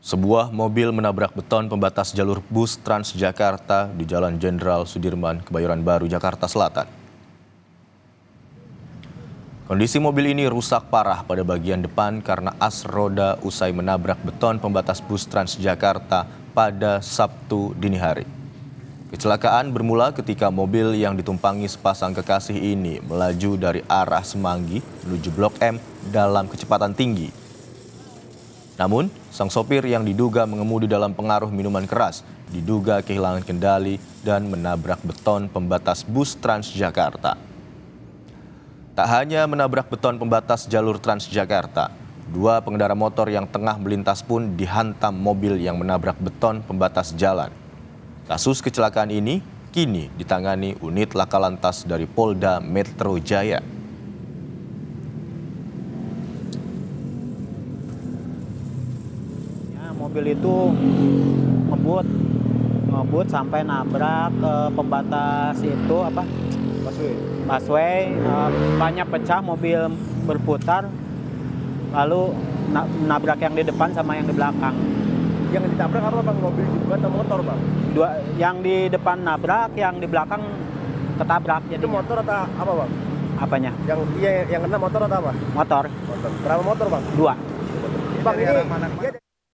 Sebuah mobil menabrak beton pembatas jalur bus Transjakarta di Jalan Jenderal Sudirman, Kebayoran Baru, Jakarta Selatan. Kondisi mobil ini rusak parah pada bagian depan karena as roda usai menabrak beton pembatas bus Transjakarta pada Sabtu dini hari. Kecelakaan bermula ketika mobil yang ditumpangi sepasang kekasih ini melaju dari arah Semanggi menuju Blok M dalam kecepatan tinggi namun, sang sopir yang diduga mengemudi dalam pengaruh minuman keras diduga kehilangan kendali dan menabrak beton pembatas bus Transjakarta. Tak hanya menabrak beton pembatas jalur Transjakarta, dua pengendara motor yang tengah melintas pun dihantam mobil yang menabrak beton pembatas jalan. Kasus kecelakaan ini kini ditangani unit laka lantas dari Polda Metro Jaya. mobil itu ngebut ngebut sampai nabrak ke eh, pembatas itu apa busway busway uh, banyak pecah mobil berputar lalu nabrak yang di depan sama yang di belakang yang ditabrak apa bang mobil juga atau motor bang dua yang di depan nabrak yang di belakang ketabrak jadi itu motor atau apa bang apanya yang iya yang kena motor atau apa motor motor berapa motor bang dua bang ini